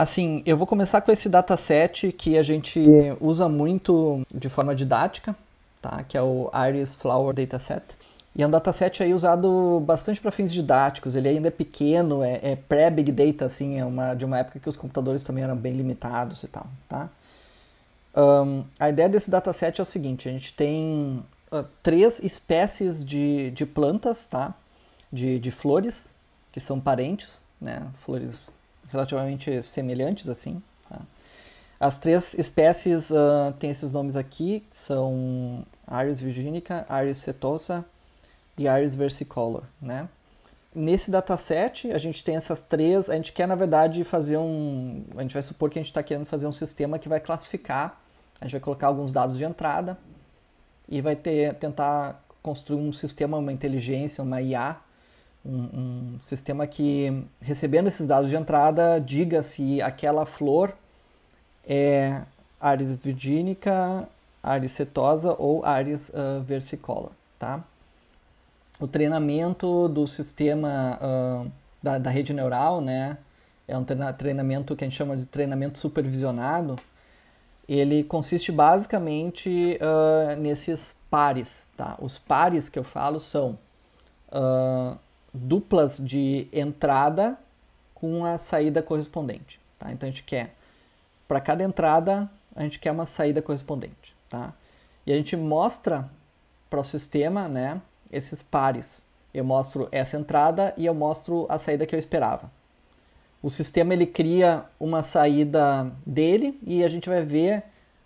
Assim, eu vou começar com esse dataset que a gente usa muito de forma didática, tá? que é o Iris Flower Dataset. E é um dataset aí usado bastante para fins didáticos, ele ainda é pequeno, é, é pré-big data, assim, é uma, de uma época que os computadores também eram bem limitados e tal, tá? Um, a ideia desse dataset é o seguinte, a gente tem uh, três espécies de, de plantas, tá? De, de flores, que são parentes, né? Flores relativamente semelhantes assim. Tá? As três espécies uh, têm esses nomes aqui, são Aries virginica, Aries setosa e Aries versicolor, né? Nesse dataset, a gente tem essas três, a gente quer, na verdade, fazer um... A gente vai supor que a gente está querendo fazer um sistema que vai classificar, a gente vai colocar alguns dados de entrada e vai ter, tentar construir um sistema, uma inteligência, uma IA, um, um sistema que, recebendo esses dados de entrada, diga se aquela flor é Ares virgínica, Ares cetosa ou Ares uh, ah, versicolor, tá? O treinamento do sistema uh, da, da, rede neural, né? É um treinamento que a gente chama de treinamento supervisionado. Ele consiste basicamente uh, nesses pares, tá? Os pares que eu falo são duplas de entrada com a saída correspondente. Tá? Então a gente quer, para cada entrada, a gente quer uma saída correspondente. Tá? E a gente mostra para o sistema né, esses pares. Eu mostro essa entrada e eu mostro a saída que eu esperava. O sistema ele cria uma saída dele e a gente vai ver,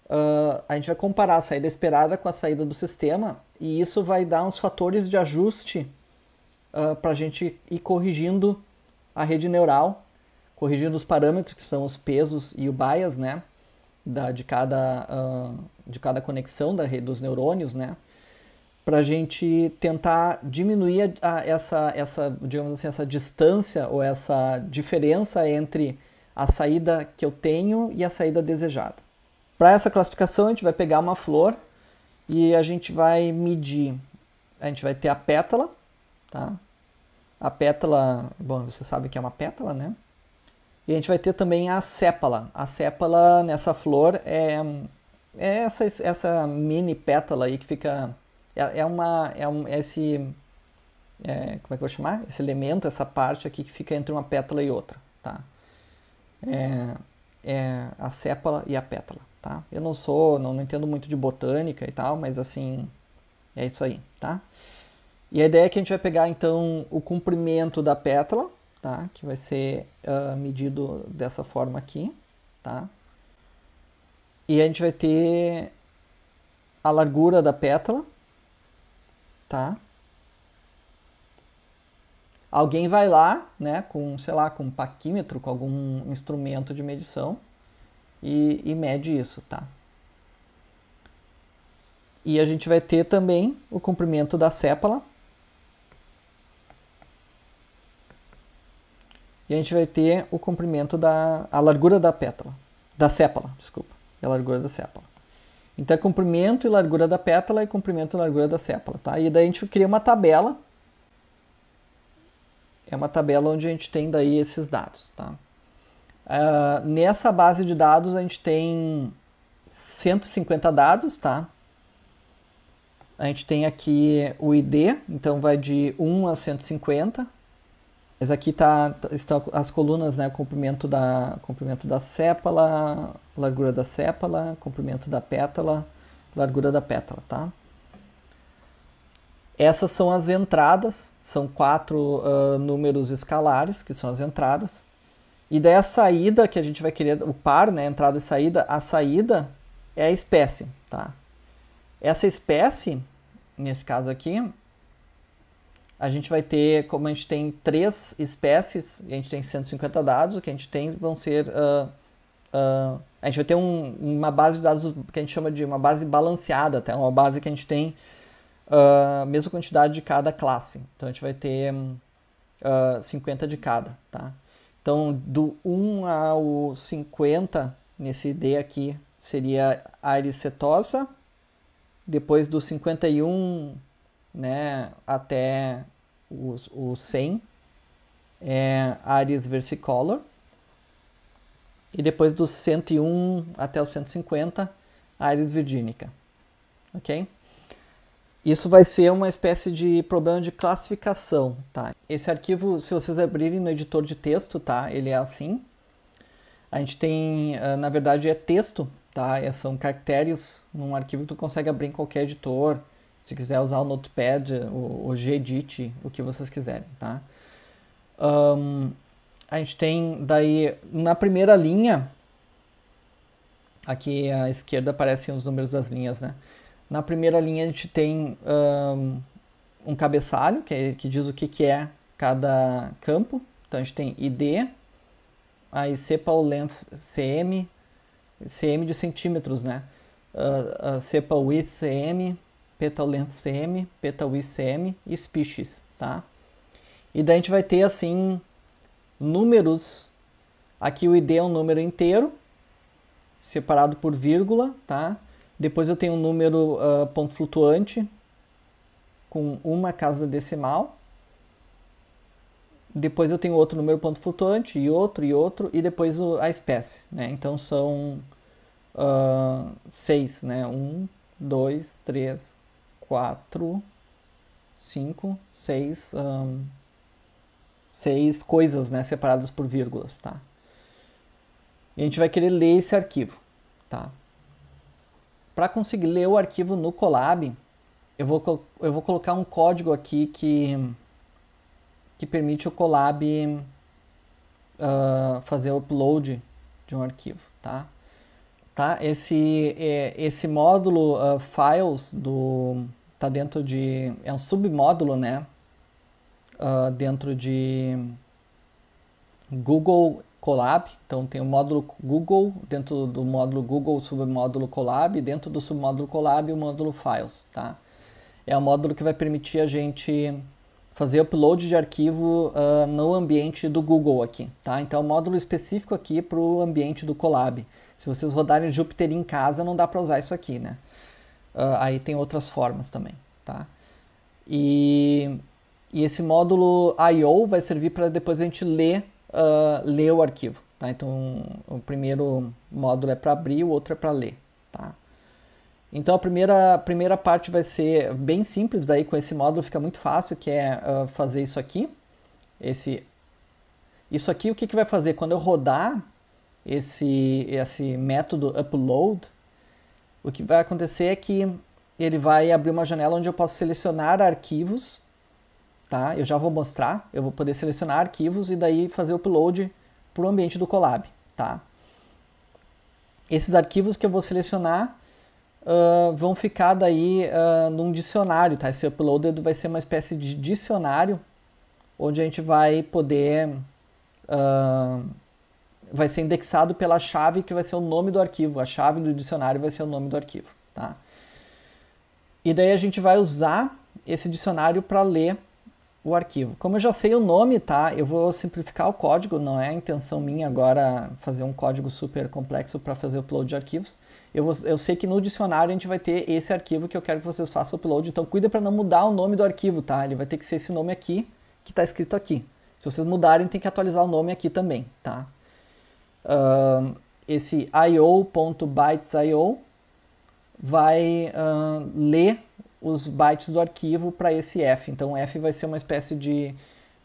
uh, a gente vai comparar a saída esperada com a saída do sistema e isso vai dar uns fatores de ajuste uh, ah, para a gente ir corrigindo a rede neural, corrigindo os parâmetros que são os pesos e o bias, né? Da, de, cada, uh, de cada conexão da rede dos neurônios, né? Para a gente tentar diminuir a, a, essa, essa, digamos assim, essa distância ou essa diferença entre a saída que eu tenho e a saída desejada. Para essa classificação, a gente vai pegar uma flor e a gente vai medir. A gente vai ter a pétala, tá? a pétala, bom, você sabe que é uma pétala, né? E a gente vai ter também a sépala. A sépala nessa flor é, é essa, essa mini pétala aí que fica. É, é uma. É um, é esse. É, como é que eu vou chamar? Esse elemento, essa parte aqui que fica entre uma pétala e outra, tá? É, é, a sépala e a pétala, tá? Eu não sou. Não, não entendo muito de botânica e tal, mas assim. É isso aí, tá? E a ideia é que a gente vai pegar então o comprimento da pétala, tá? Que vai ser uh, medido dessa forma aqui, tá? E a gente vai ter a largura da pétala, tá? Alguém vai lá, né, com, sei lá, com um paquímetro, com algum instrumento de medição e, e mede isso, tá? E a gente vai ter também o comprimento da sépala, a gente vai ter o comprimento da. a largura da pétala. Da sépala, desculpa. a largura da sépala. Então é comprimento e largura da pétala e comprimento e largura da sépala, tá? E daí a gente cria uma tabela. É uma tabela onde a gente tem daí esses dados, tá? Uh, nessa base de dados a gente tem 150 dados, tá? A gente tem aqui o ID, então vai de 1 a 150. Mas aqui tá, tá estão as colunas, né? Comprimento da, comprimento da sépala, largura da sépala, comprimento da pétala, largura da pétala, tá? Essas são as entradas, são quatro uh, números escalares, que são as entradas. E daí a saída, que a gente vai querer, o par, né? Entrada e saída, a saída é a espécie, tá? Essa espécie, nesse caso aqui, a gente vai ter, como a gente tem três espécies, e a gente tem 150 dados, o que a gente tem vão ser. Uh, uh, a gente vai ter um, uma base de dados que a gente chama de uma base balanceada, até tá? uma base que a gente tem ah, a uh, mesma quantidade de cada classe. Então a gente vai ter uh, hum, 50 de cada. Tá? Então do 1 ao 50, nesse D aqui, seria cetosa, Depois do 51 né, até o, o SEM, é, Ares Versicolor. E depois dos 101 até os 150, Ares Virgínica. Ok? Isso vai ser uma espécie de problema de classificação, tá? Esse arquivo, se vocês abrirem no editor de texto, tá? Ele é assim. A gente tem, ah, na verdade, é texto, tá? É, são caracteres num arquivo que tu consegue abrir em qualquer editor, se quiser usar o Notepad, o, o Gedit, o que vocês quiserem, tá? Um, a gente tem daí na primeira linha, aqui à esquerda aparecem os números das linhas, né? Na primeira linha a gente tem um, um cabeçalho que, é, que diz o que, que é cada campo. Então a gente tem ID, aí o length CM, CM de centímetros, né? Uh, uh, ah, CPAL width CM, petal cm, petal cm e species, tá? E daí a gente vai ter assim números. Aqui o id é um número inteiro separado por vírgula, tá? Depois eu tenho um número uh, ponto flutuante com uma casa decimal. Depois eu tenho outro número ponto flutuante e outro e outro e depois o, a espécie, né? Então são uh, seis, né? Um, dois, três, quatro, cinco, seis, um, seis coisas né, separadas por vírgulas, tá? E a gente vai querer ler esse arquivo, tá? Para conseguir ler o arquivo no Colab, eu vou, eu vou colocar um código aqui que, que permite o Colab uh, fazer o upload de um arquivo, tá? tá? Esse, é, esse módulo uh, files do, está dentro de. É um submódulo, né? Uh, dentro de Google Colab. Então tem o módulo Google, dentro do módulo Google, submódulo Colab, dentro do submódulo Colab, o módulo Files, tá? É um módulo que vai permitir a gente fazer upload de arquivo uh, no ambiente do Google aqui, tá? Então é um módulo específico aqui para o ambiente do Colab. Se vocês rodarem Jupyter em casa, não dá para usar isso aqui, né? Uh, aí tem outras formas também, tá? E, e esse módulo I/O vai servir para depois a gente ler, uh, ler o arquivo, tá? Então, o primeiro módulo é para abrir, o outro é para ler, tá? Então, a primeira, a primeira parte vai ser bem simples, daí com esse módulo fica muito fácil, que é uh, fazer isso aqui, esse... Isso aqui, o que, que vai fazer? Quando eu rodar esse, esse método upload, o que vai acontecer é que ele vai abrir uma janela onde eu posso selecionar arquivos, tá? Eu já vou mostrar, eu vou poder selecionar arquivos e daí fazer o upload para o ambiente do Colab, tá? Esses arquivos que eu vou selecionar uh, vão ficar daí uh, num dicionário, tá? Esse upload vai ser uma espécie de dicionário onde a gente vai poder... Uh, vai ser indexado pela chave que vai ser o nome do arquivo. A chave do dicionário vai ser o nome do arquivo, tá? E daí a gente vai usar esse dicionário para ler o arquivo. Como eu já sei o nome, tá? Eu vou simplificar o código, não é a intenção minha agora fazer um código super complexo para fazer o upload de arquivos. Eu, vou, eu sei que no dicionário a gente vai ter esse arquivo que eu quero que vocês façam o upload, então cuida para não mudar o nome do arquivo, tá? Ele vai ter que ser esse nome aqui, que está escrito aqui. Se vocês mudarem, tem que atualizar o nome aqui também, tá? uh, esse io.bytes.io vai uh, ler os bytes do arquivo para esse f. Então, f vai ser uma espécie de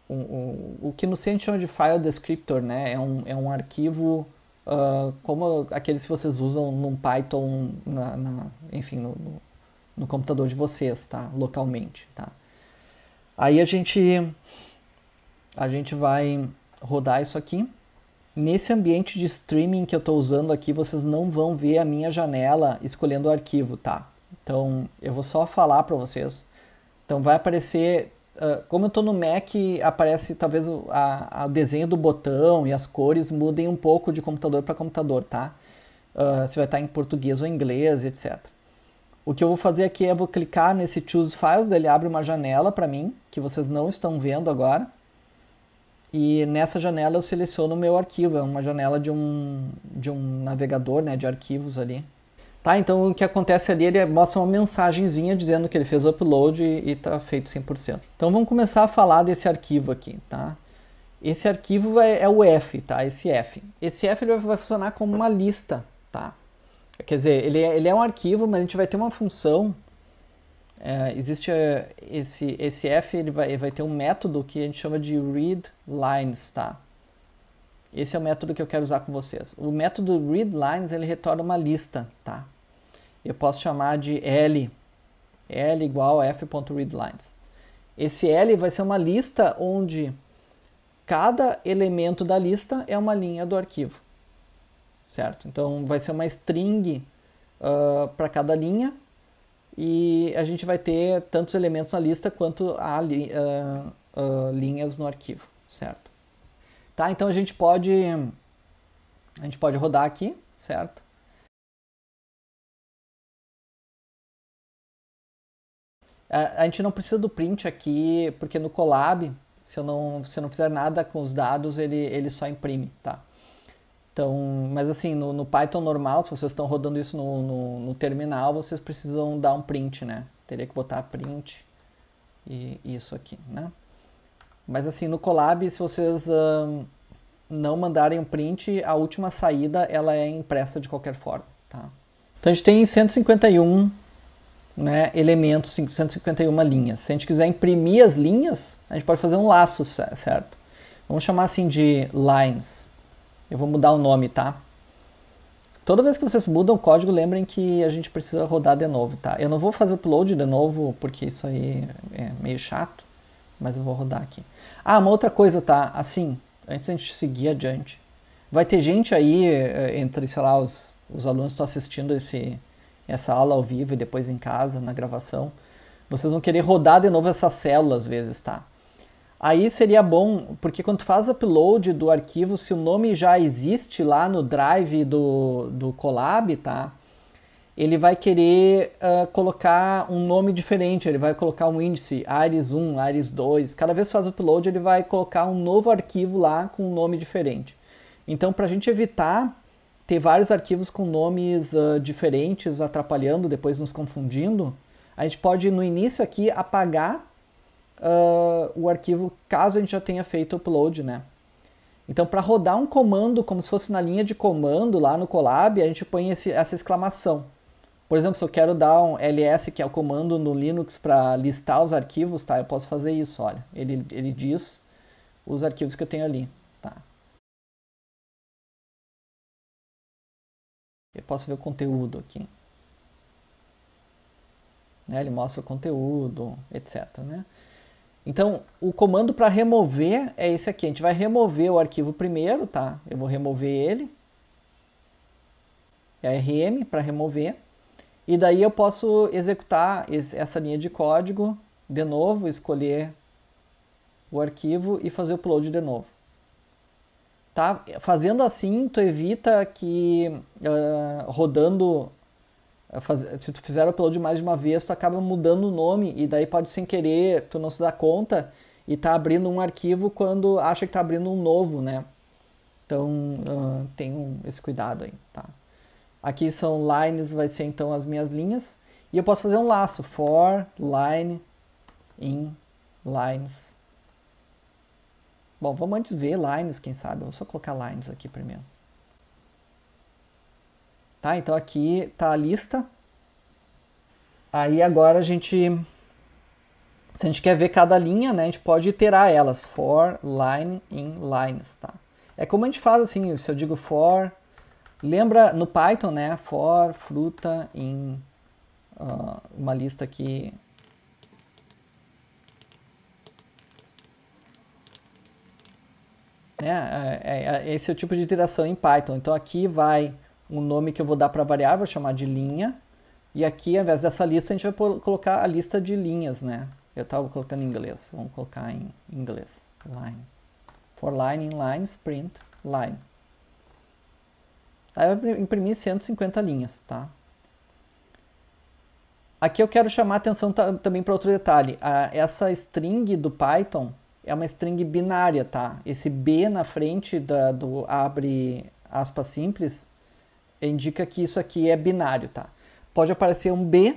um, um, o que no centro chama de file descriptor, né? É um, é um arquivo uh, como aqueles que vocês usam no Python, na, na enfim, no, no, no, computador de vocês, tá? Localmente, tá? Aí a gente a gente vai rodar isso aqui. Nesse ambiente de streaming que eu estou usando aqui, vocês não vão ver a minha janela escolhendo o arquivo, tá? Então, eu vou só falar para vocês. Então, vai aparecer... Uh, como eu estou no Mac, aparece talvez o a, a desenho do botão e as cores mudem um pouco de computador para computador, tá? Uh, se vai estar em português ou inglês, etc. O que eu vou fazer aqui é vou clicar nesse Choose Files, ele abre uma janela para mim, que vocês não estão vendo agora e nessa janela eu seleciono o meu arquivo, é uma janela de um, de um navegador né, de arquivos ali. Tá, então o que acontece ali, ele mostra uma mensagenzinha dizendo que ele fez o upload e está feito 100%. Então vamos começar a falar desse arquivo aqui, tá? Esse arquivo é, é o F, tá? Esse F. Esse F ele vai funcionar como uma lista, tá? Quer dizer, ele é, ele é um arquivo, mas a gente vai ter uma função é, existe eh, esse, esse F, ele vai, ele vai ter um método que a gente chama de read lines, tá? Esse é o método que eu quero usar com vocês. O método read lines, ele retorna uma lista, tá? Eu posso chamar de L, L igual a f.readlines. Esse L vai ser uma lista onde cada elemento da lista é uma linha do arquivo, certo? Então vai ser uma string uh, ah, para cada linha e a gente vai ter tantos elementos na lista quanto há li, uh, uh, linhas no arquivo, certo? Tá, então a gente pode a gente pode rodar aqui, certo? A, a gente não precisa do print aqui, porque no Colab, se eu não, se eu não fizer nada com os dados, ele, ele só imprime, tá? Então, mas assim, no, no, Python normal, se vocês estão rodando isso no, no, no, terminal, vocês precisam dar um print, né? Teria que botar print e isso aqui, né? Mas assim, no Colab, se vocês não mandarem um print, a última saída ela é impressa de qualquer forma, tá? Então a gente tem 151 né, elementos, 151 linhas. Se a gente quiser imprimir as linhas, a gente pode fazer um laço, certo? Vamos chamar assim de lines, eu vou mudar o nome, tá? Toda vez que vocês mudam o código, lembrem que a gente precisa rodar de novo, tá? Eu não vou fazer o upload de novo, porque isso aí é meio chato, mas eu vou rodar aqui. Ah, uma outra coisa, tá? Assim, antes da gente seguir adiante. Vai ter gente aí, eh, entre, sei lá, os, os alunos estão assistindo esse, essa aula ao vivo e depois em casa, na gravação. Vocês vão querer rodar de novo essa célula às vezes, tá? Aí seria bom, porque quando tu faz upload do arquivo, se o nome já existe lá no drive do, do Colab, tá? Ele vai querer uh, colocar um nome diferente, ele vai colocar um índice, Ares 1, Ares 2. Cada vez que faz upload, ele vai colocar um novo arquivo lá com um nome diferente. Então, para a gente evitar ter vários arquivos com nomes uh, diferentes, atrapalhando, depois nos confundindo, a gente pode no início aqui apagar uh, o arquivo caso a gente já tenha feito o upload, né? Então, para rodar um comando como se fosse na linha de comando lá no Colab, a gente põe esse, essa exclamação. Por exemplo, se eu quero dar um ls, que é o comando no Linux para listar os arquivos, tá? Eu posso fazer isso, olha. Ele, ele diz os arquivos que eu tenho ali, tá? Eu posso ver o conteúdo aqui. Né? Ele mostra o conteúdo, etc, né? Então, o comando para remover é esse aqui. A gente vai remover o arquivo primeiro, tá? Eu vou remover ele. É rm para remover. E daí eu posso executar essa linha de código de novo, escolher o arquivo e fazer o upload de novo. Tá? Fazendo assim, tu evita que uh, rodando Fazer, se tu fizer o upload mais de uma vez, tu acaba mudando o nome e daí pode sem querer, tu não se dá conta e tá abrindo um arquivo quando acha que tá abrindo um novo, né? Então uh, esse cuidado aí, tá? Aqui são lines, vai ser então as minhas linhas e eu posso fazer um laço for line in lines. Bom, vamos antes ver lines, quem sabe? Eu vou só colocar lines aqui primeiro. Tá? Então aqui tá a lista. Aí agora a gente se a gente quer ver cada linha, né, a gente pode iterar elas, for line in lines, tá? É como a gente faz assim, se eu digo for, lembra no Python, né, for fruta em uh, uma lista aqui né? É, é, é esse é o tipo de iteração em Python. Então aqui vai um nome que eu vou dar para a variável, chamar de linha. E aqui, ao invés dessa lista, a gente vai colocar a lista de linhas, né? Eu estava colocando em inglês, vamos colocar em inglês. Line. For line, inline, print, line. Aí eu imprimi 150 linhas, tá? Aqui eu quero chamar atenção também para outro detalhe. A, essa string do Python é uma string binária, tá? Esse B na frente da, do abre aspas simples indica que isso aqui é binário, tá? Pode aparecer um B,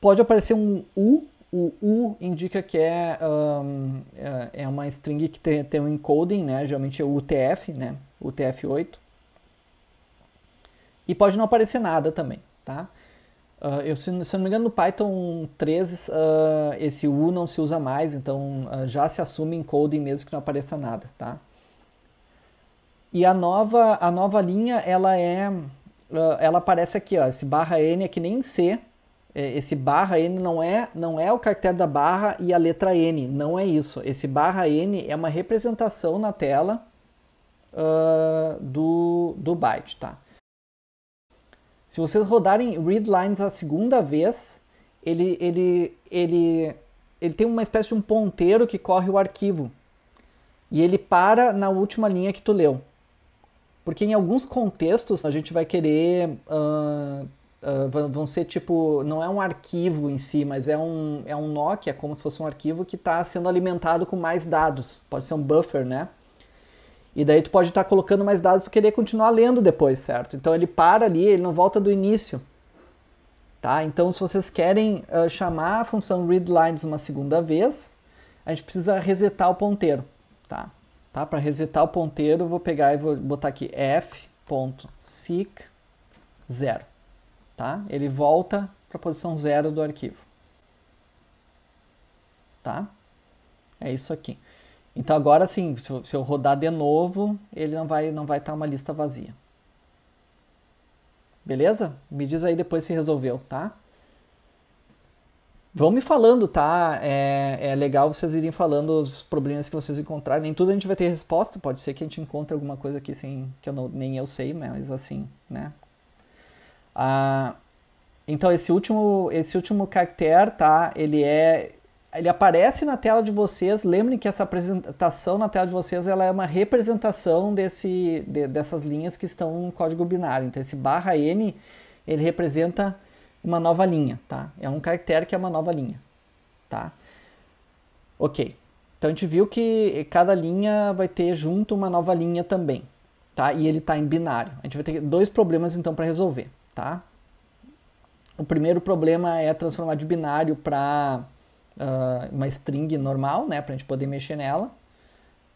pode aparecer um U, o U indica que é, um, é, é uma string que tem, tem um encoding, né? Geralmente é UTF, né? UTF-8. E pode não aparecer nada também, tá? Uh, eu, se, se, não me engano, no Python 3 uh, ah, esse U não se usa mais, então uh, já se assume encoding mesmo que não apareça nada, tá? E a nova, a nova linha, ela é. Ah, ela aparece aqui, ó. Esse barra N é que nem C. É, esse barra N não é, não é o caractere da barra e a letra N, não é isso. Esse barra N é uma representação na tela uh, do, do byte, tá? Se vocês rodarem readlines a segunda vez, ele, ele, ele, ele tem uma espécie de um ponteiro que corre o arquivo. E ele para na última linha que tu leu. Porque em alguns contextos a gente vai querer. Uh, uh, vão ser tipo. Não é um arquivo em si, mas é um, é um NOC, é como se fosse um arquivo que está sendo alimentado com mais dados. Pode ser um buffer, né? E daí tu pode estar tá colocando mais dados e querer continuar lendo depois, certo? Então ele para ali, ele não volta do início. Tá? Então se vocês querem uh, chamar a função readLines uma segunda vez, a gente precisa resetar o ponteiro, tá? Tá? Para resetar o ponteiro, vou pegar e vou botar aqui f.seek 0. Tá? Ele volta para a posição 0 do arquivo. Tá? É isso aqui. Então agora sim, se eu, rodar de novo, ele não vai não vai estar tá uma lista vazia. Beleza? Me diz aí depois se resolveu, tá? Vão me falando, tá? É, é legal vocês irem falando os problemas que vocês encontrarem. Nem tudo a gente vai ter resposta. Pode ser que a gente encontre alguma coisa aqui sem que eu não, nem eu sei, mas assim, né? Ah, então esse último, esse último caractere, tá? Ele é ele aparece na tela de vocês. Lembrem que essa apresentação na tela de vocês ela é uma representação desse, de, dessas linhas que estão no código binário. Então, esse barra N ele representa uma nova linha, tá? É um caractere que é uma nova linha, tá? Ok. Então a gente viu que cada linha vai ter junto uma nova linha também, tá? E ele está em binário. A gente vai ter dois problemas então para resolver, tá? O primeiro problema é transformar de binário para uh, ah, uma string normal, né? Para a gente poder mexer nela.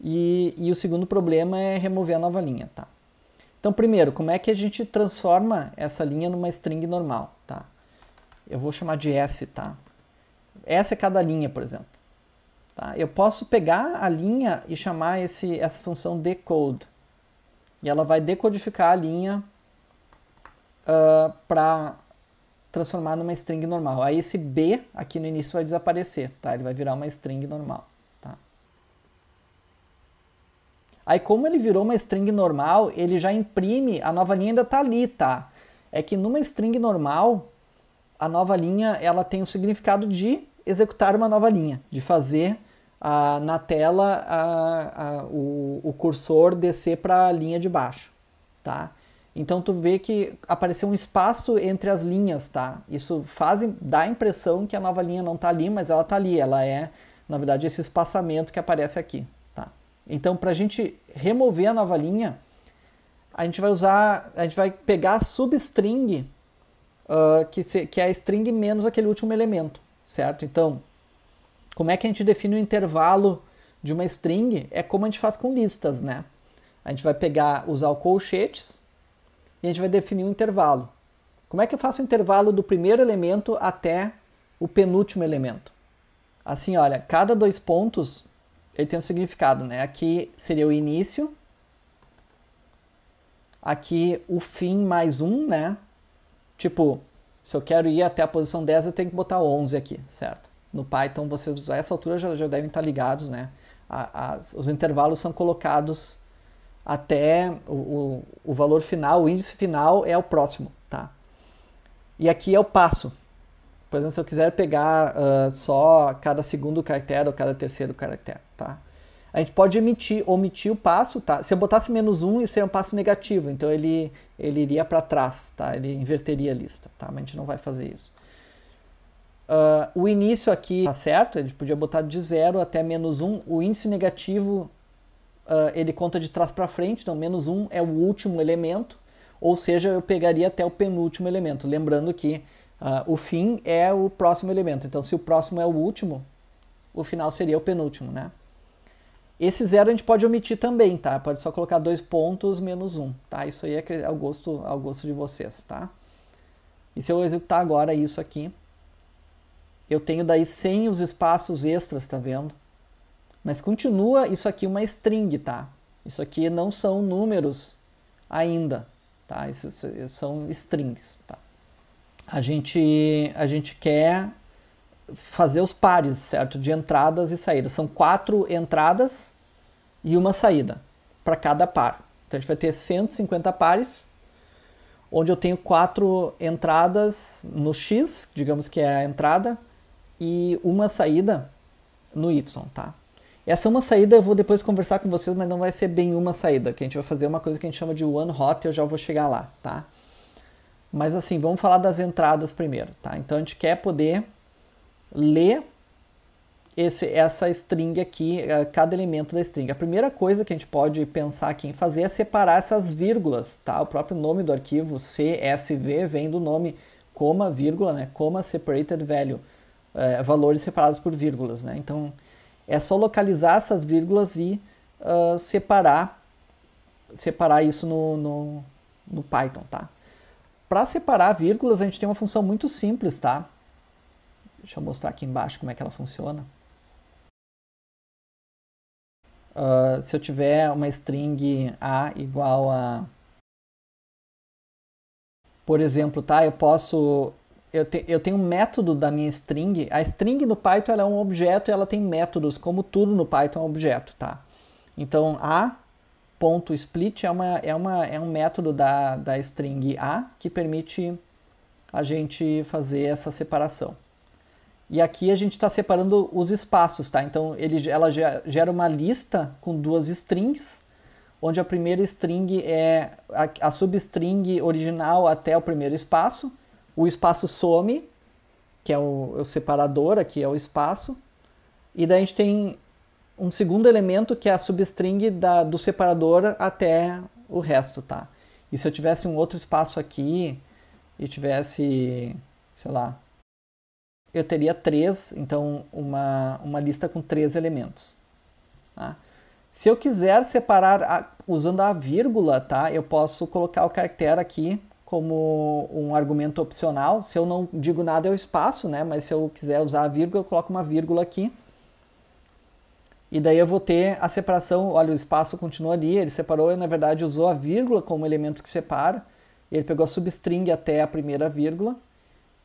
E, e o segundo problema é remover a nova linha, tá? Então, primeiro, como é que a gente transforma essa linha numa string normal, tá? eu vou chamar de S, tá? Essa é cada linha, por exemplo. Tá? Eu posso pegar a linha e chamar esse, essa função decode. E ela vai decodificar a linha uh, ah, para transformar numa string normal. Aí esse B aqui no início vai desaparecer, tá? Ele vai virar uma string normal. Tá? Aí como ele virou uma string normal, ele já imprime, a nova linha ainda tá ali, tá? É que numa string normal, a nova linha ela tem o significado de executar uma nova linha, de fazer a, ah, na tela a, a, o, o, cursor descer para a linha de baixo, tá? Então tu vê que apareceu um espaço entre as linhas, tá? Isso faz, dá a impressão que a nova linha não está ali, mas ela está ali. Ela é, na verdade, esse espaçamento que aparece aqui, tá? Então para a gente remover a nova linha, a gente vai usar, a gente vai pegar a substring uh, que, se, que é a string menos aquele último elemento, certo? Então, como é que a gente define o intervalo de uma string? É como a gente faz com listas, né? A gente vai pegar, usar o colchetes e a gente vai definir um intervalo. Como é que eu faço o intervalo do primeiro elemento até o penúltimo elemento? Assim, olha, cada dois pontos ele tem um significado, né? Aqui seria o início, aqui o fim mais um, né? Tipo, se eu quero ir até a posição 10, eu tenho que botar 11 aqui, certo? No Python, vocês a essa altura já, já devem estar ligados, né? A, os intervalos são colocados até o, o, o, valor final, o índice final é o próximo, tá? E aqui é o passo. Por exemplo, se eu quiser pegar uh, só cada segundo caractere ou cada terceiro caractere, tá? a gente pode emitir, omitir o passo, tá? Se eu botasse menos um, isso seria um passo negativo, então ele, ele iria para trás, tá? Ele inverteria a lista, tá? Mas a gente não vai fazer isso. Uh, o início aqui tá certo, ele podia botar de zero até menos Um. O índice negativo, uh, ele conta de trás para frente, então menos um é o último elemento, ou seja, eu pegaria até o penúltimo elemento. Lembrando que uh, o fim é o próximo elemento, então se o próximo é o último, o final seria o penúltimo, né? Esse zero a gente pode omitir também, tá? Pode só colocar dois pontos menos um, tá? Isso aí é ao é gosto, ao é gosto de vocês, tá? E se eu executar agora isso aqui, eu tenho daí sem os espaços extras, tá vendo? Mas continua isso aqui uma string, tá? Isso aqui não são números ainda, tá? Isso, isso são strings, tá? A gente, a gente quer fazer os pares, certo? De entradas e saídas. São quatro entradas e uma saída para cada par. Então a gente vai ter 150 pares, onde eu tenho quatro entradas no X, digamos que é a entrada, e uma saída no Y, tá? Essa uma saída eu vou depois conversar com vocês, mas não vai ser bem uma saída, que a gente vai fazer uma coisa que a gente chama de one hot, e eu já vou chegar lá, tá? Mas assim, vamos falar das entradas primeiro, tá? Então a gente quer poder ler esse, essa string aqui, eh, cada elemento da string. A primeira coisa que a gente pode pensar aqui em fazer é separar essas vírgulas, tá? O próprio nome do arquivo, CSV, vem do nome coma, vírgula, né? Coma separated value, é, valores separados por vírgulas, né? Então, é só localizar essas vírgulas e uh, separar, separar isso no, no, no Python, tá? Para separar vírgulas, a gente tem uma função muito simples, tá? Deixa eu mostrar aqui embaixo como é que ela funciona uh, se eu tiver uma string A igual a. Por exemplo, tá? Eu posso. Eu, te, eu tenho um método da minha string. A string no Python é um objeto e ela tem métodos, como tudo no Python é um objeto, tá? Então, A ponto split é, uma, é, uma, é um método da, da string A que permite a gente fazer essa separação. E aqui a gente está separando os espaços, tá? Então ele, ela gera uma lista com duas strings, onde a primeira string é a, a substring original até o primeiro espaço. O espaço some, que é o, o separador, aqui é o espaço. E daí a gente tem um segundo elemento que é a substring da, do separador até o resto, tá? E se eu tivesse um outro espaço aqui e tivesse, sei lá, eu teria três, então uma, uma lista com três elementos. Tá? Se eu quiser separar a, usando a vírgula, tá? eu posso colocar o caractere aqui como um argumento opcional. Se eu não digo nada, é o espaço, né? mas se eu quiser usar a vírgula, eu coloco uma vírgula aqui. E daí eu vou ter a separação, olha, o espaço continua ali, ele separou, e na verdade usou a vírgula como elemento que separa, ele pegou a substring até a primeira vírgula,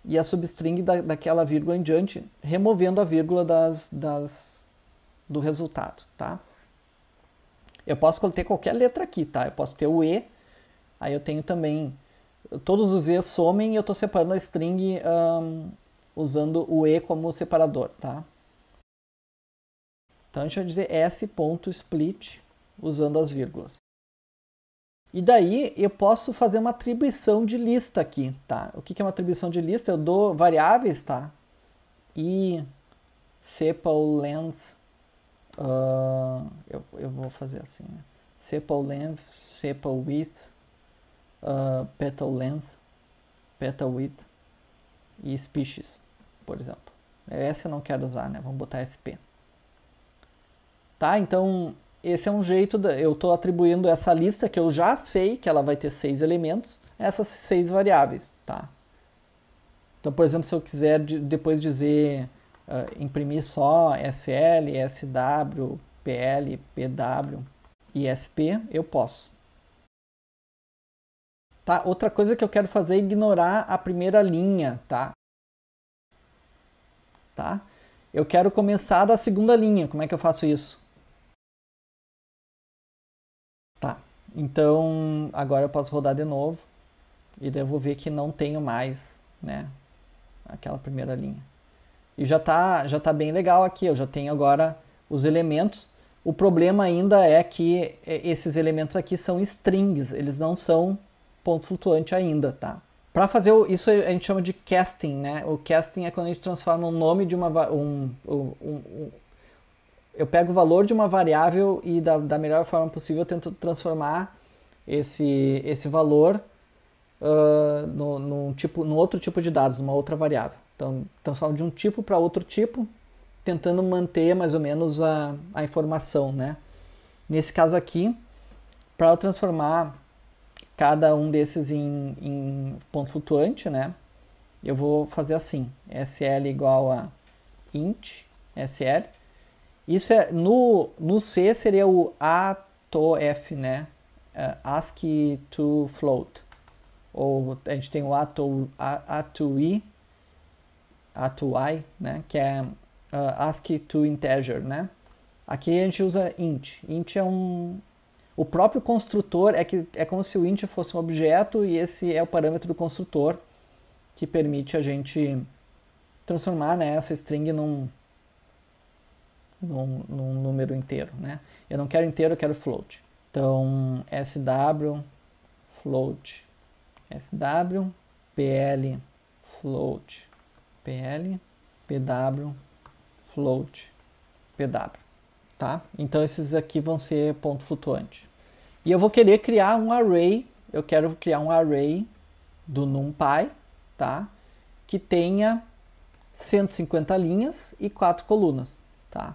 e a substring da, daquela vírgula em diante, removendo a vírgula das, das, do resultado, tá? Eu posso ter qualquer letra aqui, tá? Eu posso ter o E, aí eu tenho também... Todos os E somem e eu estou separando a string um, usando o E como separador, tá? Então a gente vai dizer s.split usando as vírgulas. E daí eu posso fazer uma atribuição de lista aqui, tá? O que, que é uma atribuição de lista? Eu dou variáveis, tá? E sepal length, ah, uh, eu, eu vou fazer assim, né? sepal length, sepal width, uh, ah, petal length, petal width e species, por exemplo. Essa eu não quero usar, né? Vamos botar SP. Tá, então esse é um jeito, da, eu estou atribuindo essa lista que eu já sei que ela vai ter seis elementos, essas seis variáveis, tá? Então, por exemplo, se eu quiser de, depois dizer uh, imprimir só SL, SW, PL, PW e SP, eu posso. Tá? Outra coisa que eu quero fazer é ignorar a primeira linha, tá? Tá? Eu quero começar da segunda linha. Como é que eu faço isso? Então, agora eu posso rodar de novo e devo eu vou ver que não tenho mais, né, aquela primeira linha. E já tá, já tá bem legal aqui, eu já tenho agora os elementos. O problema ainda é que é, esses elementos aqui são strings, eles não são ponto flutuante ainda, tá? Para fazer isso a gente chama de casting, né? O casting é quando a gente transforma o nome de uma um, um, um eu pego o valor de uma variável e da, da melhor forma possível eu tento transformar esse, esse valor uh, no, num, tipo, no outro tipo de dados, numa outra variável. Então, transformo então, de um tipo para outro tipo, tentando manter mais ou menos a, a informação, né? Nesse caso aqui, para eu transformar cada um desses em, em ponto flutuante, né? Eu vou fazer assim, sl igual a int, sl, isso é no, no C seria o ATOF, né? Uh, é, ASCII to float. Ou a gente tem o ATO, ATOI, ATOI, né? Que é uh, é, ASCII to integer, né? Aqui a gente usa int. Int é um o próprio construtor é que é como se o int fosse um objeto e esse é o parâmetro do construtor que permite a gente transformar né, essa string num, num, num número inteiro, né? Eu não quero inteiro, eu quero float. Então, SW float, SW, PL float, PL, PW float, PW, tá? Então, esses aqui vão ser ponto flutuante. E eu vou querer criar um array, eu quero criar um array do NumPy, tá? Que tenha 150 linhas e 4 colunas, tá?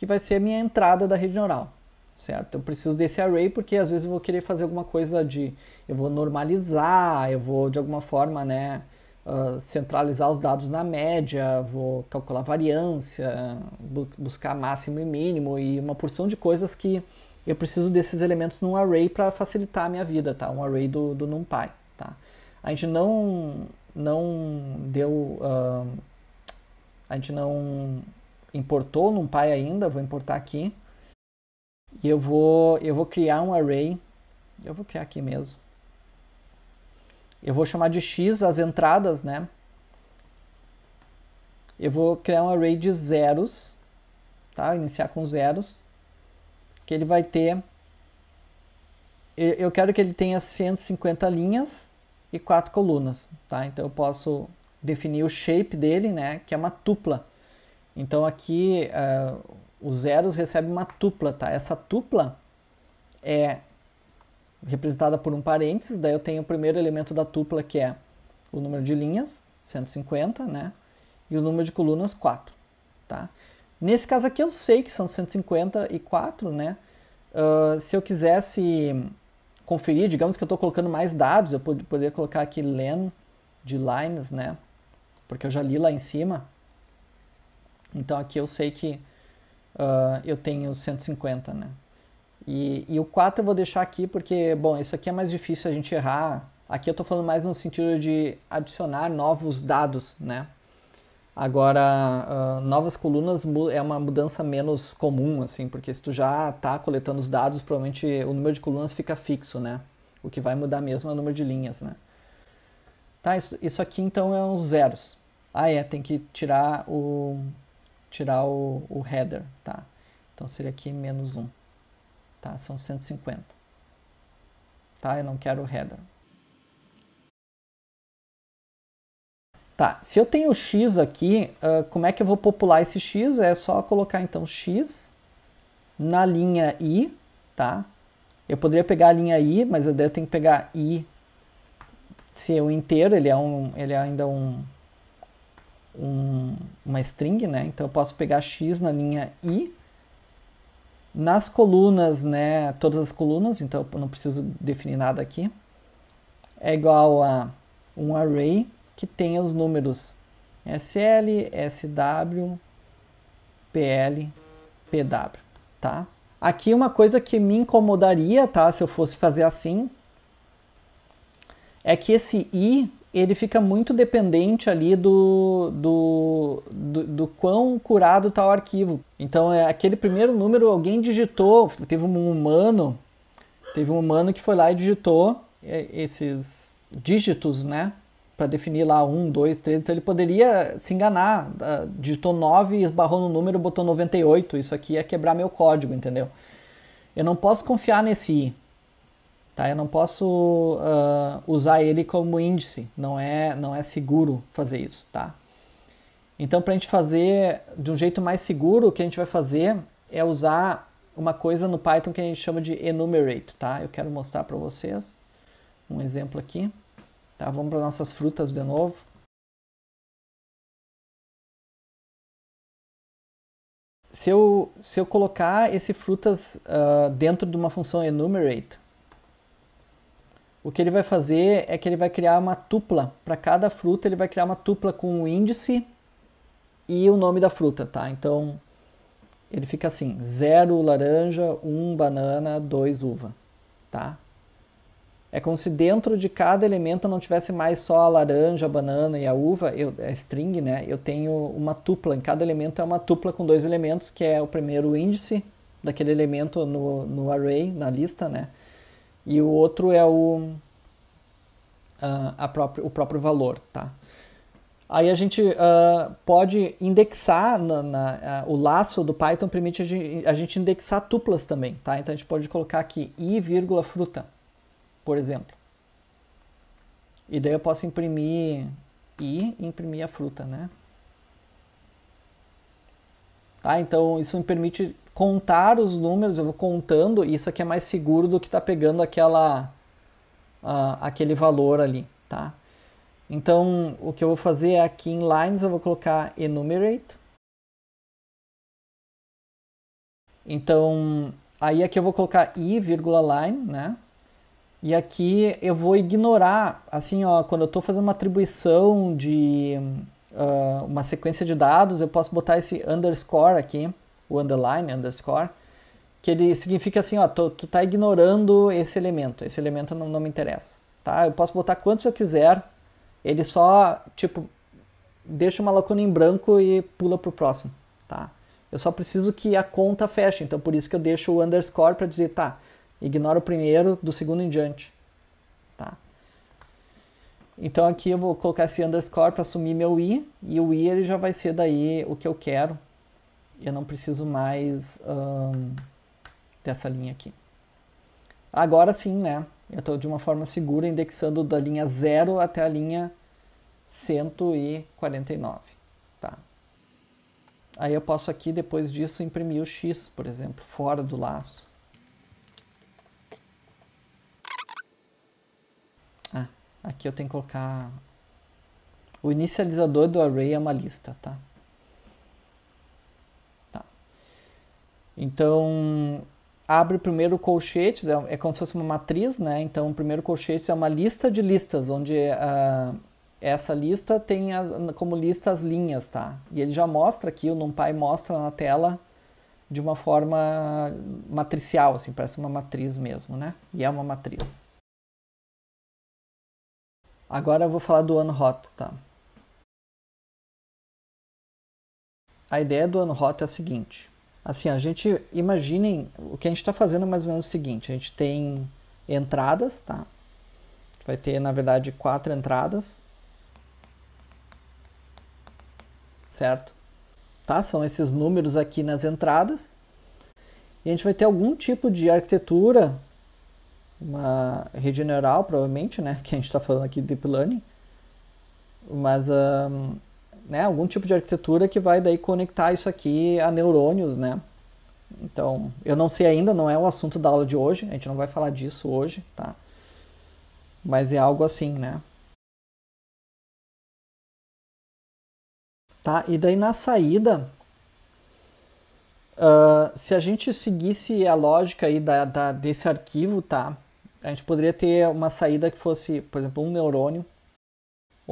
que vai ser a minha entrada da rede neural, certo? Eu preciso desse array porque às vezes eu vou querer fazer alguma coisa de, eu vou normalizar, eu vou de alguma forma, né, uh, centralizar os dados na média, vou calcular variância, bu buscar máximo e mínimo e uma porção de coisas que eu preciso desses elementos num array para facilitar a minha vida, tá? Um array do, do NumPy, tá? A gente não, não deu... Uh, a gente não importou num pai ainda, vou importar aqui. E eu vou, eu vou criar um array. Eu vou criar aqui mesmo. Eu vou chamar de x as entradas, né? Eu vou criar um array de zeros, tá? Iniciar com zeros. Que ele vai ter... Eu quero que ele tenha 150 linhas e quatro colunas, tá? Então eu posso definir o shape dele, né? Que é uma tupla. Então aqui uh, os zeros recebem uma tupla, tá? Essa tupla é representada por um parênteses, daí eu tenho o primeiro elemento da tupla que é o número de linhas, 150, né? E o número de colunas, 4, tá? Nesse caso aqui eu sei que são 154, né? Uh, se eu quisesse conferir, digamos que eu estou colocando mais dados, eu poderia colocar aqui len de lines, né? Porque eu já li lá em cima. Então aqui eu sei que uh, eu tenho 150, né? E, e o 4 eu vou deixar aqui porque, bom, isso aqui é mais difícil a gente errar. Aqui eu estou falando mais no sentido de adicionar novos dados, né? Agora, uh, novas colunas é uma mudança menos comum, assim, porque se tu já está coletando os dados, provavelmente o número de colunas fica fixo, né? O que vai mudar mesmo é o número de linhas, né? Tá, isso, isso aqui então é uns zeros. Ah, é, tem que tirar o, tirar o, o header, tá? Então seria aqui menos 1, tá? São 150, tá? Eu não quero o header. Tá, se eu tenho x aqui, uh, como é que eu vou popular esse x? É só colocar então x na linha i, tá? Eu poderia pegar a linha i, mas eu tenho que pegar i se o inteiro, ele é, um, ele é ainda um, um, uma string, né? Então eu posso pegar x na linha i. Nas colunas, né? Todas as colunas, então eu não preciso definir nada aqui. É igual a um array que tem os números SL, SW, PL, PW, tá? Aqui uma coisa que me incomodaria, tá? Se eu fosse fazer assim, é que esse i ele fica muito dependente ali do, do, do, do quão curado está o arquivo. Então, é aquele primeiro número, alguém digitou, teve um humano, teve um humano que foi lá e digitou é, esses dígitos, né? Para definir lá um, dois, três. Então, ele poderia se enganar. Ah, digitou 9, esbarrou no número, botou 98. Isso aqui é quebrar meu código, entendeu? Eu não posso confiar nesse I. Tá? Eu não posso uh, usar ele como índice, não é, não é seguro fazer isso. Tá? Então, para a gente fazer de um jeito mais seguro, o que a gente vai fazer é usar uma coisa no Python que a gente chama de enumerate. Tá? Eu quero mostrar para vocês um exemplo aqui. Tá? Vamos para nossas frutas de novo. se eu, se eu colocar esse frutas uh, dentro de uma função enumerate, o que ele vai fazer é que ele vai criar uma tupla. Para cada fruta, ele vai criar uma tupla com o índice e o nome da fruta, tá? Então, ele fica assim: 0 laranja, 1 um, banana, 2 uva, tá? É como se dentro de cada elemento não tivesse mais só a laranja, a banana e a uva, eu, a string, né? Eu tenho uma tupla, em cada elemento é uma tupla com dois elementos, que é o primeiro índice daquele elemento no, no array, na lista, né? e o outro é o, uh, a próprio, o próprio valor, tá? Aí a gente uh, pode indexar, na, na, uh, o laço do Python permite a gente, a gente, indexar tuplas também, tá? Então a gente pode colocar aqui i, fruta, por exemplo. E daí eu posso imprimir i e imprimir a fruta, né? Tá? Então isso me permite contar os números, eu vou contando, isso aqui é mais seguro do que estar tá pegando aquela, uh, aquele valor ali, tá? Então, o que eu vou fazer é aqui em lines eu vou colocar enumerate. Então, aí aqui eu vou colocar i, vírgula line, né? E aqui eu vou ignorar, assim, ó, quando eu estou fazendo uma atribuição de uh, uma sequência de dados, eu posso botar esse underscore aqui, o underline, underscore, que ele significa assim, ó, tu, tu tá ignorando esse elemento, esse elemento não, não me interessa, tá? Eu posso botar quantos eu quiser, ele só, tipo, deixa uma lacuna em branco e pula pro próximo, tá? Eu só preciso que a conta feche, então por isso que eu deixo o underscore para dizer, tá, ignora o primeiro, do segundo em diante, tá? Então aqui eu vou colocar esse underscore para assumir meu i, e o i ele já vai ser daí o que eu quero, eu não preciso mais um, dessa linha aqui. Agora sim, né? Eu estou de uma forma segura indexando da linha 0 até a linha 149. Tá? Aí eu posso aqui, depois disso, imprimir o X, por exemplo, fora do laço. Ah, aqui eu tenho que colocar... O inicializador do array é uma lista, tá? Então, abre primeiro o colchetes, é, é como se fosse uma matriz, né? Então, o primeiro colchete é uma lista de listas, onde uh, essa lista tem a, como lista as linhas, tá? E ele já mostra aqui, o NumPy mostra na tela de uma forma matricial, assim, parece uma matriz mesmo, né? E é uma matriz. Agora eu vou falar do unhot, tá? A ideia do unhot é a seguinte. Assim, a gente, imaginem, o que a gente está fazendo mais ou menos é o seguinte, a gente tem entradas, tá? Vai ter, na verdade, quatro entradas, certo? Tá? São esses números aqui nas entradas. E a gente vai ter algum tipo de arquitetura, uma rede neural, provavelmente, né? Que a gente está falando aqui de Deep Learning. Mas um, né, algum tipo de arquitetura que vai daí conectar isso aqui a neurônios, né? Então, eu não sei ainda, não é o assunto da aula de hoje, a gente não vai falar disso hoje, tá? Mas é algo assim, né? Tá? E daí na saída, uh, se a gente seguisse a lógica aí da, da, desse arquivo, tá? A gente poderia ter uma saída que fosse, por exemplo, um neurônio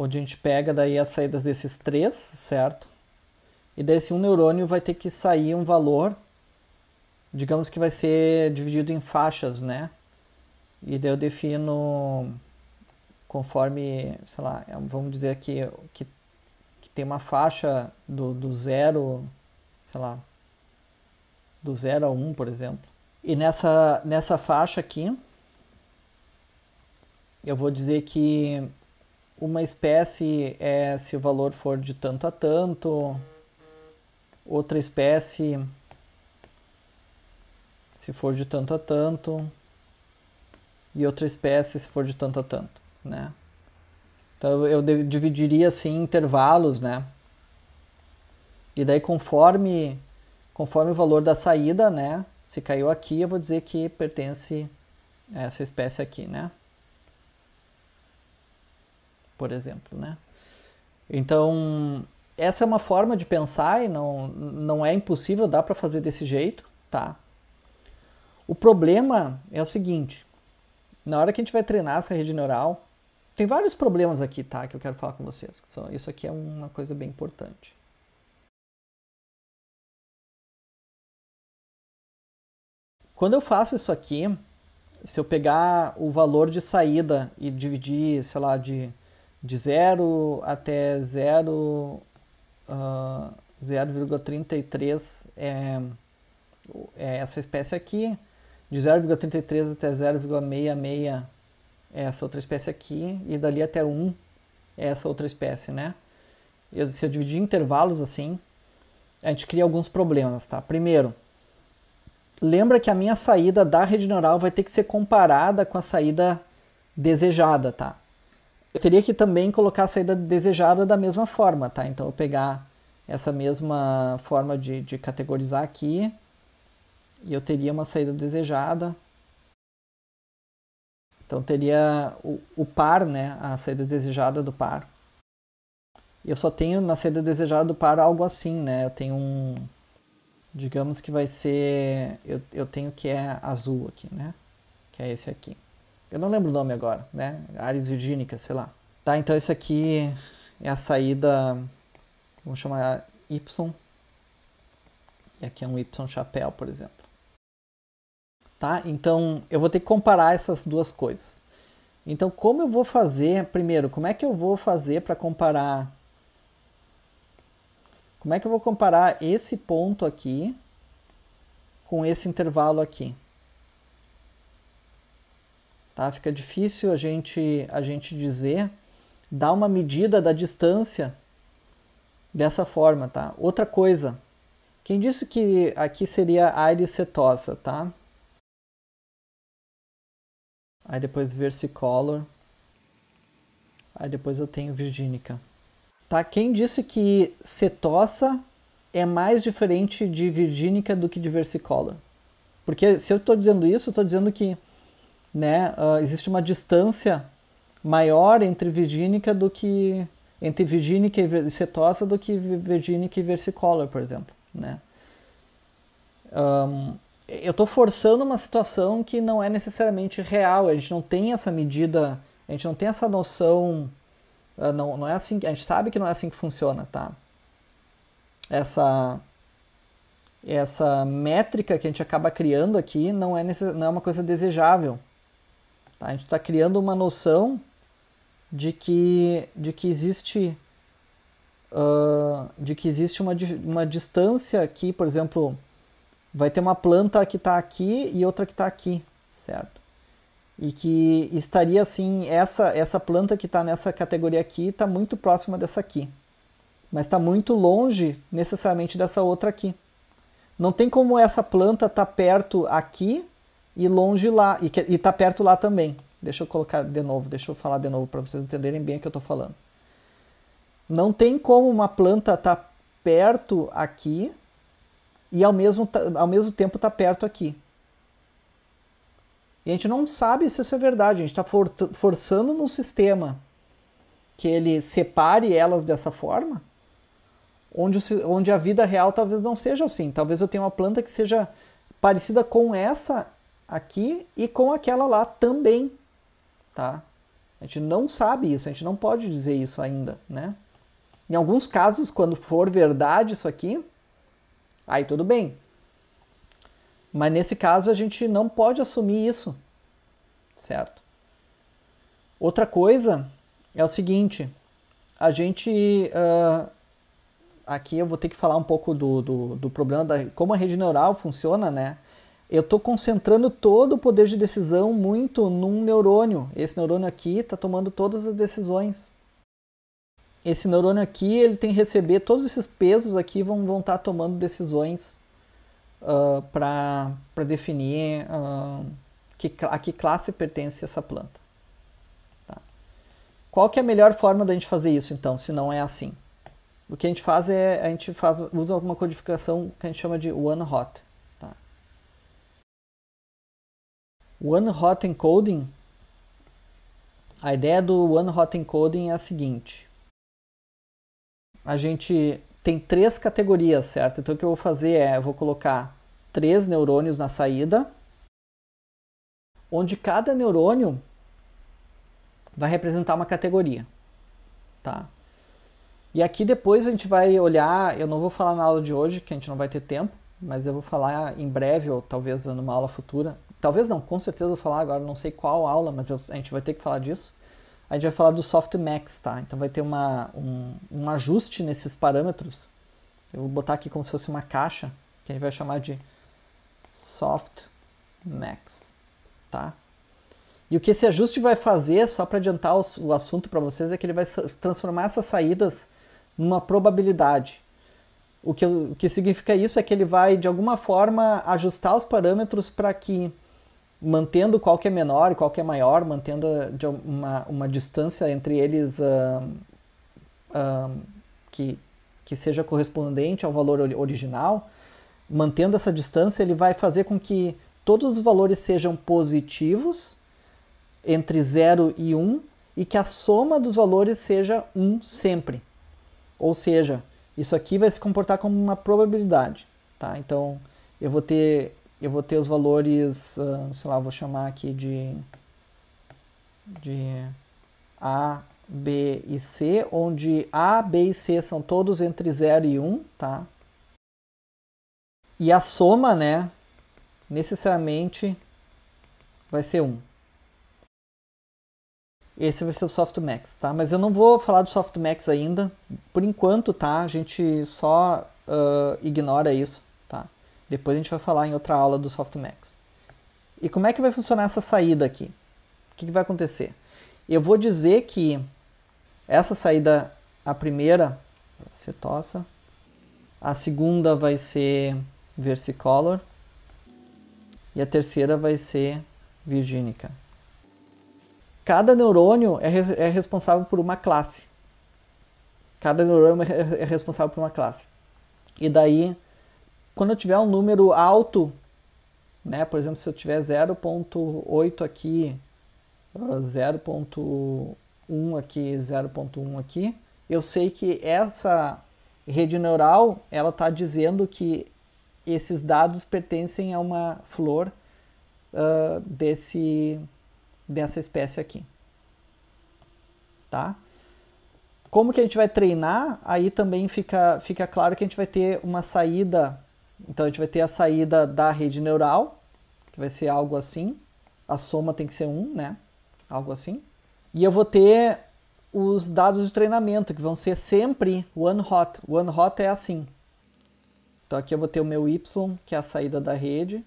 onde a gente pega daí as saídas desses três, certo? E desse um neurônio vai ter que sair um valor, digamos que vai ser dividido em faixas, né? E daí eu defino conforme, sei lá, é vamos dizer que, que, que tem uma faixa do, do zero, sei lá, do zero a um, por exemplo. E nessa, nessa faixa aqui, eu vou dizer que uma espécie é se o valor for de tanto a tanto, outra espécie se for de tanto a tanto, e outra espécie se for de tanto a tanto, né? Então eu dividiria assim em intervalos, né? E daí conforme conforme o valor da saída, né? Se caiu aqui, eu vou dizer que pertence a essa espécie aqui, né? por exemplo, né? Então, essa é uma forma de pensar e não, não é impossível, dá para fazer desse jeito, tá? O problema é o seguinte, na hora que a gente vai treinar essa rede neural, tem vários problemas aqui, tá? Que eu quero falar com vocês. Isso aqui é uma coisa bem importante. Quando eu faço isso aqui, se eu pegar o valor de saída e dividir, sei lá, de de 0 até 0, uh, 0,33 é, é essa espécie aqui, de 0,33 até 0,66 é essa outra espécie aqui, e dali até 1 é essa outra espécie, né? Eu, se eu dividir intervalos assim, a gente cria alguns problemas, tá? Primeiro, lembra que a minha saída da rede neural vai ter que ser comparada com a saída desejada, tá? Eu teria que também colocar a saída desejada da mesma forma, tá? Então eu pegar essa mesma forma de, de categorizar aqui e eu teria uma saída desejada. Então teria o, o par, né? A saída desejada do par. E eu só tenho na saída desejada do par algo assim, né? Eu tenho um. Digamos que vai ser. Eu, eu tenho que é azul aqui, né? Que é esse aqui. Eu não lembro o nome agora, né? Ares virgínica, sei lá. Tá, então isso aqui é a saída, vamos chamar Y. E aqui é um Y chapéu, por exemplo. Tá? Então eu vou ter que comparar essas duas coisas. Então como eu vou fazer, primeiro, como é que eu vou fazer para comparar como é que eu vou comparar esse ponto aqui com esse intervalo aqui? Tá? Fica difícil a gente, a gente dizer, dar uma medida da distância dessa forma, tá? Outra coisa, quem disse que aqui seria Aires setosa, tá? Aí depois versicolor. Aí depois eu tenho virgínica. Tá? Quem disse que setosa é mais diferente de virgínica do que de versicolor? Porque se eu estou dizendo isso, eu estou dizendo que né? Uh, existe uma distância maior entre virgínica do que entre virgínica e cetosa do que virgínica e versicolor, por exemplo, né? Um, eu estou forçando uma situação que não é necessariamente real. A gente não tem essa medida, a gente não tem essa noção. Uh, não, não é assim. A gente sabe que não é assim que funciona, tá? Essa essa métrica que a gente acaba criando aqui não é, não é uma coisa desejável. Tá? A gente está criando uma noção de que, de que existe uh, de que existe uma, uma distância aqui, por exemplo, vai ter uma planta que está aqui e outra que está aqui, certo? E que estaria assim, essa, essa planta que está nessa categoria aqui está muito próxima dessa aqui, mas está muito longe necessariamente dessa outra aqui. Não tem como essa planta estar tá perto aqui e longe lá, e, que, e tá perto lá também. Deixa eu colocar de novo, deixa eu falar de novo para vocês entenderem bem o que eu estou falando. Não tem como uma planta estar tá perto aqui e ao mesmo, ao mesmo tempo estar tá perto aqui. E a gente não sabe se isso é verdade, a gente está for, forçando no sistema que ele separe elas dessa forma, onde, onde a vida real talvez não seja assim. Talvez eu tenha uma planta que seja parecida com essa aqui e com aquela lá também, tá? A gente não sabe isso, a gente não pode dizer isso ainda, né? Em alguns casos, quando for verdade isso aqui, aí tudo bem. Mas nesse caso a gente não pode assumir isso, certo? Outra coisa é o seguinte, a gente uh, aqui eu vou ter que falar um pouco do, do, do problema da como a rede neural funciona, né? eu estou concentrando todo o poder de decisão muito num neurônio. Esse neurônio aqui está tomando todas as decisões. Esse neurônio aqui ele tem que receber todos esses pesos aqui vão vão estar tá tomando decisões uh, ah, para para definir uh, que, a que classe pertence essa planta. Tá? Qual que é a melhor forma da gente fazer isso então, se não é assim? O que a gente faz é a gente faz usa alguma codificação que a gente chama de one hot One Hot Encoding. A ideia do One Hot Encoding é a seguinte: a gente tem três categorias, certo? Então o que eu vou fazer é, eu vou colocar três neurônios na saída, onde cada neurônio vai representar uma categoria, tá? E aqui depois a gente vai olhar, eu não vou falar na aula de hoje, que a gente não vai ter tempo, mas eu vou falar em breve ou talvez numa aula futura talvez não, com certeza vou falar agora, não sei qual aula, mas eu, a gente vai ter que falar disso. A gente vai falar do softmax, tá? Então vai ter uma, um, um ajuste nesses parâmetros. Eu vou botar aqui como se fosse uma caixa, que a gente vai chamar de softmax, tá? E o que esse ajuste vai fazer, só para adiantar o, o assunto para vocês, é que ele vai transformar essas saídas numa probabilidade. O que, o que significa isso é que ele vai, de alguma forma, ajustar os parâmetros para que mantendo qual que é menor e qual que é maior, mantendo eh, uma, uma distância entre eles uh, uh, que, que seja correspondente ao valor original, mantendo essa distância, ele vai fazer com que todos os valores sejam positivos entre 0 e 1 um, e que a soma dos valores seja 1 um sempre. Ou seja, isso aqui vai se comportar como uma probabilidade. Tá? Então, eu vou ter eu vou ter os valores, uh, sei lá, vou chamar aqui de, de A, B e C, onde A, B e C são todos entre 0 e 1, um, tá? E a soma, né, necessariamente vai ser 1. Um. Esse vai ser o softmax, tá? Mas eu não vou falar do softmax ainda. Por enquanto, tá? A gente só uh, ignora isso. Depois a gente vai falar em outra aula do Softmax. E como é que vai funcionar essa saída aqui? O que, que vai acontecer? Eu vou dizer que essa saída, a primeira vai ser tossa, a segunda vai ser versicolor e a terceira vai ser virgínica. Cada neurônio é, re é responsável por uma classe. Cada neurônio é, é responsável por uma classe. E daí quando eu tiver um número alto, né, por exemplo, se eu tiver 0.8 aqui, 0.1 ah, aqui, 0.1 aqui, eu sei que essa rede neural, ela está dizendo que esses dados pertencem a uma flor uh, desse, dessa espécie aqui. Tá? Como que a gente vai treinar? Aí também fica, fica claro que a gente vai ter uma saída então a gente vai ter a saída da rede neural, que vai ser algo assim. A soma tem que ser 1, né? Algo assim. E eu vou ter os dados de treinamento, que vão ser sempre one hot. One hot é assim. Então aqui eu vou ter o meu y, que é a saída da rede,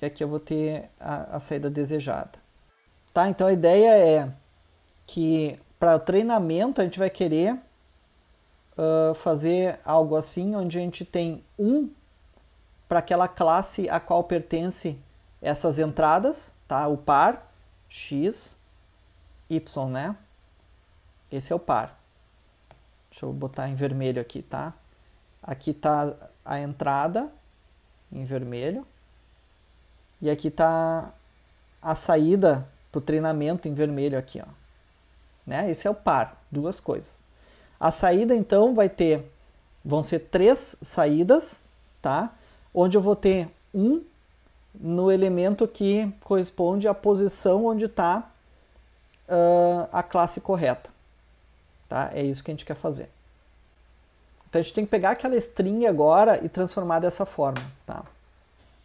e aqui eu vou ter a, a saída desejada. Tá? Então a ideia é que para o treinamento a gente vai querer uh, fazer algo assim, onde a gente tem um para aquela classe a qual pertence essas entradas, tá? O par x y, né? Esse é o par. Deixa eu botar em vermelho aqui, tá? Aqui tá a entrada em vermelho. E aqui tá a saída para o treinamento em vermelho aqui, ó. Né? Esse é o par, duas coisas. A saída então vai ter vão ser três saídas, tá? onde eu vou ter um no elemento que corresponde à posição onde está uh, ah, a classe correta. Tá? É isso que a gente quer fazer. Então a gente tem que pegar aquela string agora e transformar dessa forma. Tá?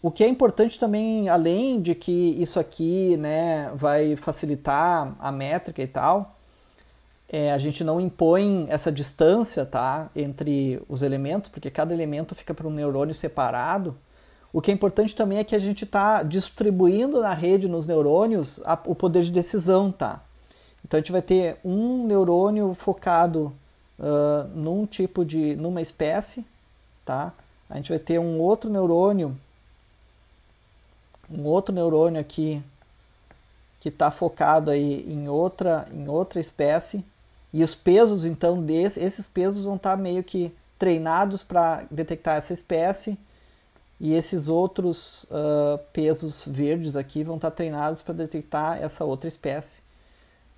O que é importante também, além de que isso aqui né, vai facilitar a métrica e tal, é, a gente não impõe essa distância tá, entre os elementos, porque cada elemento fica para um neurônio separado. O que é importante também é que a gente está distribuindo na rede, nos neurônios, a, o poder de decisão. Tá? Então a gente vai ter um neurônio focado uh, num tipo de. numa espécie. Tá? A gente vai ter um outro neurônio, um outro neurônio aqui que está focado aí em outra, em outra espécie e os pesos, então, desse, esses pesos vão estar tá meio que treinados para detectar essa espécie, e esses outros uh, pesos verdes aqui vão estar tá treinados para detectar essa outra espécie.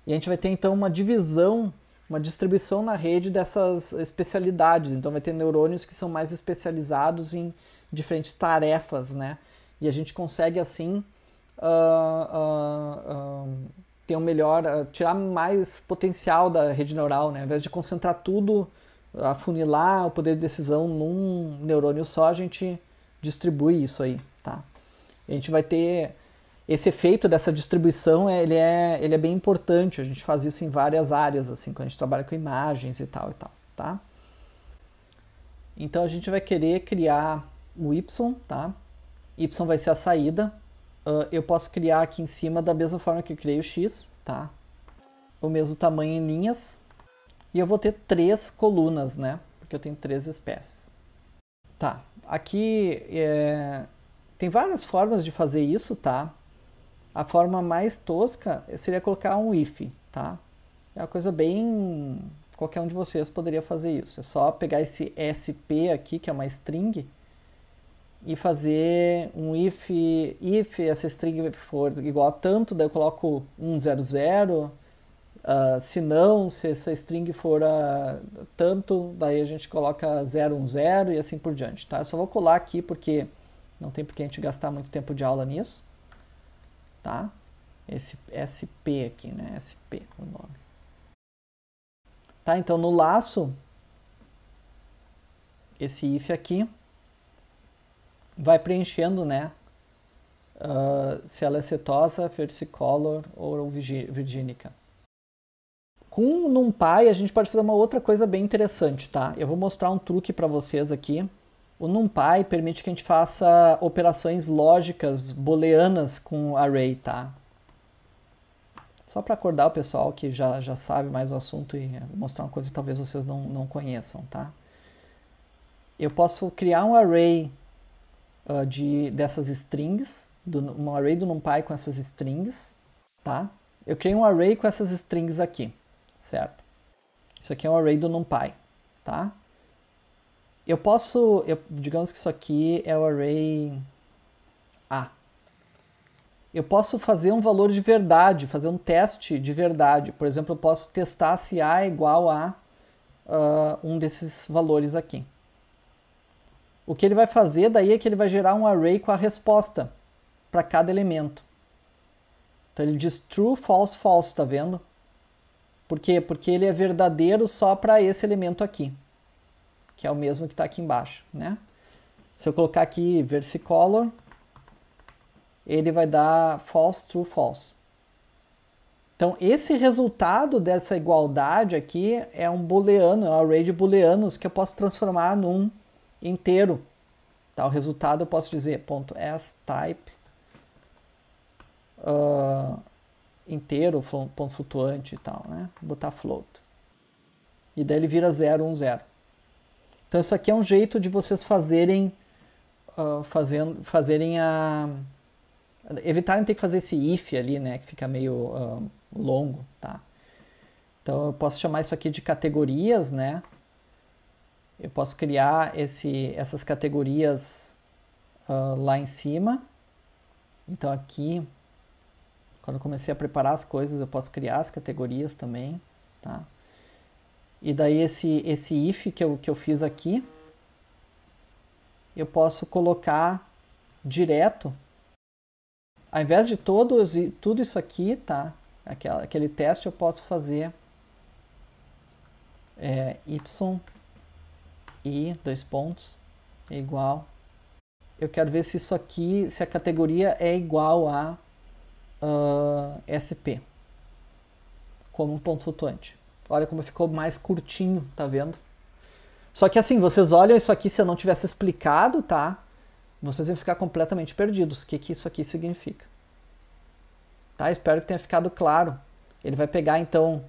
E a gente vai ter então uma divisão, uma distribuição na rede dessas especialidades. Então vai ter neurônios que são mais especializados em diferentes tarefas, né? E a gente consegue assim uh, uh, ter um melhor, ah, tirar mais potencial da rede neural, né? Ao invés de concentrar tudo, afunilar o poder de decisão num neurônio só, a gente distribui isso aí, tá? A gente vai ter esse efeito dessa distribuição, é, ele é, ele é bem importante. A gente faz isso em várias áreas, assim, quando a gente trabalha com imagens e tal e tal, tá? Então a gente vai querer criar o y, tá? y vai ser a saída uh, eu posso criar aqui em cima da mesma forma que eu criei o X, tá? O mesmo tamanho em linhas. E eu vou ter três colunas, né? Porque eu tenho três espécies. Tá, aqui é... tem várias formas de fazer isso, tá? A forma mais tosca seria colocar um if, tá? É uma coisa bem... qualquer um de vocês poderia fazer isso. É só pegar esse SP aqui, que é uma string, e fazer um if, if essa string for igual a tanto, daí eu coloco 100, uh, ah, se não, se essa string for a tanto, daí a gente coloca 010 e assim por diante, tá? Eu só vou colar aqui porque não tem porque a gente gastar muito tempo de aula nisso, tá? Esse SP aqui, né? SP o nome. Tá, então no laço, esse if aqui, vai preenchendo, né? Uh, se ela é cetosa, versicolor ou virgínica. Com o NumPy, a gente pode fazer uma outra coisa bem interessante, tá? Eu vou mostrar um truque para vocês aqui. O NumPy permite que a gente faça operações lógicas booleanas com array, tá? Só para acordar o pessoal que já, já sabe mais o assunto e mostrar uma coisa que talvez vocês não, não conheçam, tá? Eu posso criar um array uh, de, dessas strings, do, um array do NumPy com essas strings, tá? Eu criei um array com essas strings aqui, certo? Isso aqui é um array do NumPy, tá? Eu posso, eu, digamos que isso aqui é o array A. Eu posso fazer um valor de verdade, fazer um teste de verdade. Por exemplo, eu posso testar se A é igual a uh, um desses valores aqui. O que ele vai fazer daí é que ele vai gerar um array com a resposta para cada elemento. Então ele diz true, false, false, tá vendo? Por quê? Porque ele é verdadeiro só para esse elemento aqui, que é o mesmo que está aqui embaixo, né? Se eu colocar aqui versicolor, ele vai dar false, true, false. Então, esse resultado dessa igualdade aqui é um booleano, é um array de booleanos que eu posso transformar num inteiro. Tá? O resultado eu posso dizer ponto type uh, inteiro, ponto flutuante e tal, né? botar float. E daí ele vira 010. Um, então isso aqui é um jeito de vocês fazerem uh, fazendo, fazerem a evitarem ter que fazer esse if ali, né, que fica meio uh, longo, tá? Então eu posso chamar isso aqui de categorias, né? Eu posso criar esse, essas categorias uh, lá em cima. Então aqui, quando eu comecei a preparar as coisas, eu posso criar as categorias também, tá? E daí esse, esse if que eu, que eu fiz aqui, eu posso colocar direto, ao invés de todos, tudo isso aqui, tá? Aquela, aquele teste eu posso fazer é, y e dois pontos, é igual. Eu quero ver se isso aqui, se a categoria é igual a uh, ah, SP, como um ponto flutuante. Olha como ficou mais curtinho, tá vendo? Só que assim, vocês olham isso aqui, se eu não tivesse explicado, tá? Vocês iam ficar completamente perdidos. O que, que isso aqui significa? Tá? Espero que tenha ficado claro. Ele vai pegar, então,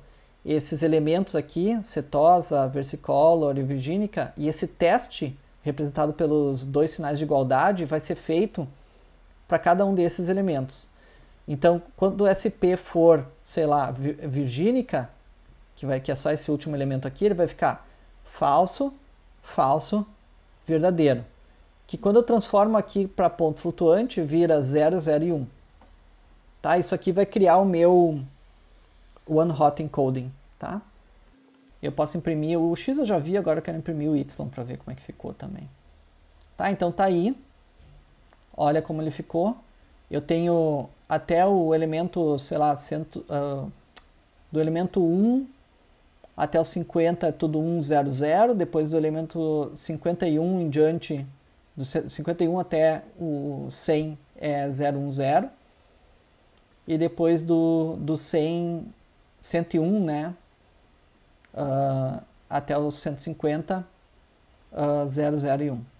esses elementos aqui, cetosa, versicolor e virgínica, e esse teste representado pelos dois sinais de igualdade vai ser feito para cada um desses elementos. Então, quando o SP for, sei lá, virgínica, que, vai, que é só esse último elemento aqui, ele vai ficar falso, falso, verdadeiro. Que quando eu transformo aqui para ponto flutuante, vira 0, 0 e 1. Um. Tá? Isso aqui vai criar o meu One Hot Encoding, tá? Eu posso imprimir o X eu já vi, agora eu quero imprimir o Y para ver como é que ficou também. Tá, então tá aí. Olha como ele ficou. Eu tenho até o elemento, sei lá, cento, uh, do elemento 1 até o 50 é tudo 1, 0, 0. Depois do elemento 51 em diante, do 51 até o 100 é 0, 1, 0. E depois do, do 100 101, né? Uh, até os 150, uh, 001.